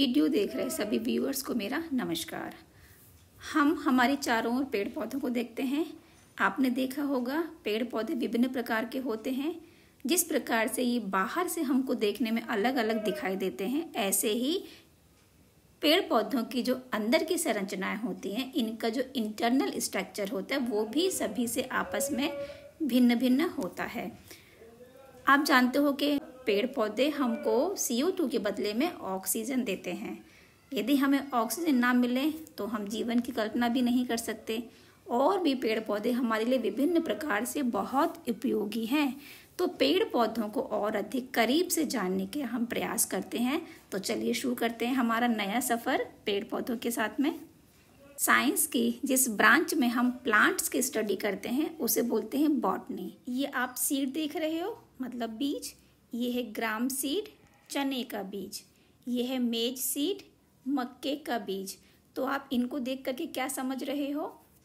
video देख रहे सभी व्यूअर्स को मेरा नमस्कार हम हमारे चारों ओर पेड़ पौधों को देखते हैं आपने देखा होगा पेड़ पौधे विभिन्न प्रकार के होते हैं जिस प्रकार से ये बाहर से हमको देखने में अलग अलग दिखाई देते हैं ऐसे ही पेड़ पौधों की जो अंदर की संरचनाएं होती हैं इनका जो इंटरनल स्ट्रक्चर होता है वो भी सभी से आपस में भिन्न भिन्न होता है आप जानते हो कि पेड़ पौधे हमको सी ओ टू के बदले में ऑक्सीजन देते हैं यदि हमें ऑक्सीजन ना मिले तो हम जीवन की कल्पना भी नहीं कर सकते और भी पेड़ पौधे हमारे लिए विभिन्न प्रकार से बहुत उपयोगी हैं तो पेड़ पौधों को और अधिक करीब से जानने के हम प्रयास करते हैं तो चलिए शुरू करते हैं हमारा नया सफ़र पेड़ पौधों के साथ में साइंस की जिस ब्रांच में हम प्लांट्स की स्टडी करते हैं उसे बोलते हैं बॉटनी ये आप सीड देख रहे हो मतलब बीज ये है ग्राम सीड चने का बीज ये है मेज सीड मक्के का बीज तो आप इनको देख करके क्या समझ रहे हो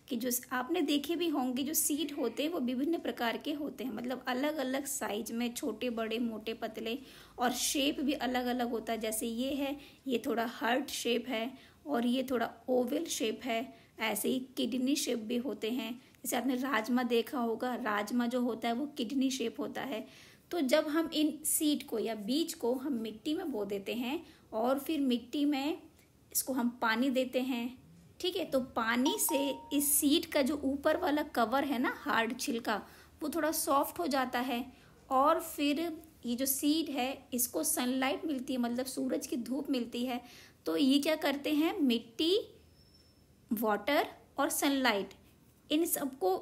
कि जो आपने देखे भी होंगे जो सीड होते हैं वो विभिन्न प्रकार के होते हैं मतलब अलग अलग साइज में छोटे बड़े मोटे पतले और शेप भी अलग अलग होता है जैसे ये है ये थोड़ा हार्ट शेप है और ये थोड़ा ओवल शेप है ऐसे ही किडनी शेप भी होते हैं जैसे आपने राजमा देखा होगा राजमा जो होता है वो किडनी शेप होता है तो जब हम इन सीड को या बीज को हम मिट्टी में बो देते हैं और फिर मिट्टी में इसको हम पानी देते हैं ठीक है तो पानी से इस सीड का जो ऊपर वाला कवर है ना हार्ड छिलका वो थोड़ा सॉफ्ट हो जाता है और फिर ये जो सीड है इसको सनलाइट मिलती है मतलब सूरज की धूप मिलती है तो ये क्या करते हैं मिट्टी वाटर और सनलाइट इन सबको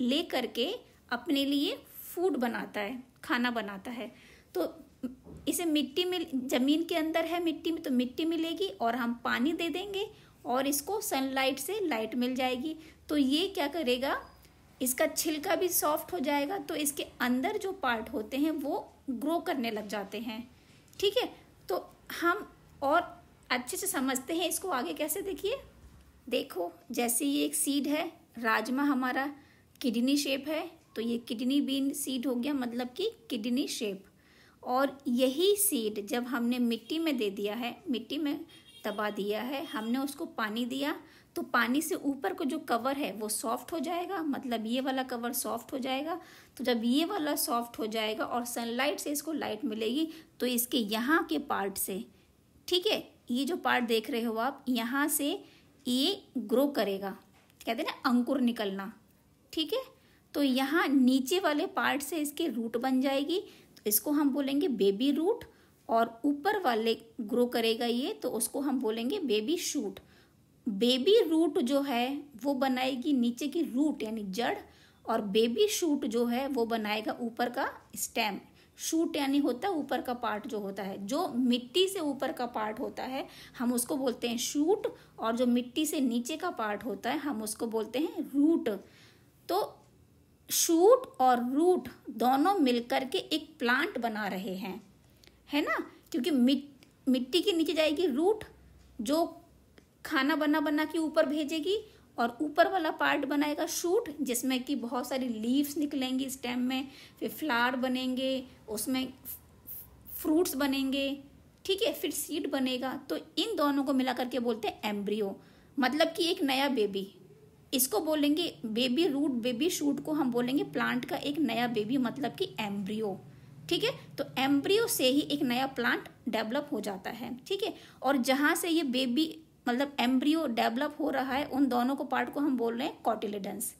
ले करके अपने लिए फूड बनाता है खाना बनाता है तो इसे मिट्टी मिल जमीन के अंदर है मिट्टी में तो मिट्टी मिलेगी और हम पानी दे देंगे और इसको सनलाइट से लाइट मिल जाएगी तो ये क्या करेगा इसका छिलका भी सॉफ्ट हो जाएगा तो इसके अंदर जो पार्ट होते हैं वो ग्रो करने लग जाते हैं ठीक है तो हम और अच्छे से समझते हैं इसको आगे कैसे देखिए देखो जैसे ये एक सीड है राजमा हमारा किडनी शेप है तो ये किडनी बीन सीड हो गया मतलब कि किडनी शेप और यही सीड जब हमने मिट्टी में दे दिया है मिट्टी में दबा दिया है हमने उसको पानी दिया तो पानी से ऊपर को जो कवर है वो सॉफ्ट हो जाएगा मतलब ये वाला कवर सॉफ्ट हो जाएगा तो जब ये वाला सॉफ्ट हो जाएगा और सनलाइट से इसको लाइट मिलेगी तो इसके यहाँ के पार्ट से ठीक है ये जो पार्ट देख रहे हो आप यहाँ से ये ग्रो करेगा कहते हैं ना अंकुर निकलना ठीक है तो यहाँ नीचे वाले पार्ट से इसके रूट बन जाएगी तो इसको हम बोलेंगे बेबी रूट और ऊपर वाले ग्रो करेगा ये तो उसको हम बोलेंगे बेबी शूट बेबी रूट जो है वो बनाएगी नीचे की रूट यानी जड़ और बेबी शूट जो है वो बनाएगा ऊपर का स्टेम शूट यानी होता है ऊपर का पार्ट जो होता है जो मिट्टी से ऊपर का पार्ट होता है हम उसको बोलते हैं शूट और जो मिट्टी से नीचे का पार्ट होता है हम उसको बोलते हैं रूट तो शूट और रूट दोनों मिलकर के एक प्लांट बना रहे हैं है ना क्योंकि मिट मिट्टी के नीचे जाएगी रूट जो खाना बना बना के ऊपर भेजेगी और ऊपर वाला पार्ट बनाएगा शूट जिसमें कि बहुत सारी लीव्स निकलेंगी स्टेम में फिर फ्लावर बनेंगे उसमें फ्रूट्स बनेंगे ठीक है फिर सीड बनेगा तो इन दोनों को मिला करके बोलते हैं एम्ब्रियो मतलब कि एक नया बेबी इसको बोलेंगे बेबी रूट बेबी शूट को हम बोलेंगे प्लांट का एक नया बेबी मतलब कि एम्ब्रियो ठीक है तो एम्ब्रियो से ही एक नया प्लांट डेवलप हो जाता है ठीक है और जहां से ये बेबी मतलब एम्ब्रियो डेवलप हो रहा है उन दोनों को पार्ट को हम बोल रहे हैं कॉटिलेडेंस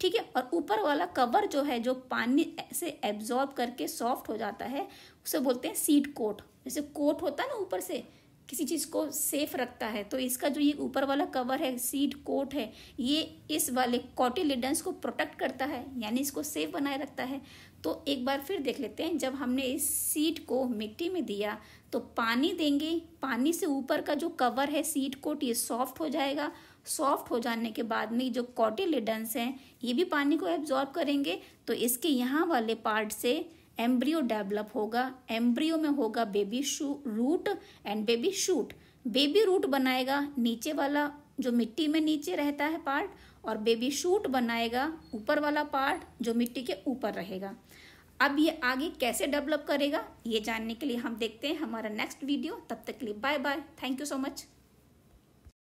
ठीक है और ऊपर वाला कवर जो है जो पानी से एब्जॉर्ब करके सॉफ्ट हो जाता है उसे बोलते हैं सीड कोट जैसे कोट होता है ना ऊपर से किसी चीज़ को सेफ रखता है तो इसका जो ये ऊपर वाला कवर है सीड कोट है ये इस वाले कॉटिलिडन्स को प्रोटेक्ट करता है यानी इसको सेफ बनाए रखता है तो एक बार फिर देख लेते हैं जब हमने इस सीड को मिट्टी में दिया तो पानी देंगे पानी से ऊपर का जो कवर है सीड कोट ये सॉफ्ट हो जाएगा सॉफ्ट हो जाने के बाद में जो कॉटिलिडन्स हैं ये भी पानी को एब्जॉर्ब करेंगे तो इसके यहाँ वाले पार्ट से एम्ब्रियो डेवलप होगा एम्ब्रियो में होगा baby shoot root and baby shoot baby root बनाएगा नीचे वाला जो मिट्टी में नीचे रहता है पार्ट और बेबी शूट बनाएगा ऊपर वाला पार्ट जो मिट्टी के ऊपर रहेगा अब ये आगे कैसे डेवलप करेगा ये जानने के लिए हम देखते हैं हमारा नेक्स्ट वीडियो तब तक के लिए bye bye thank you so much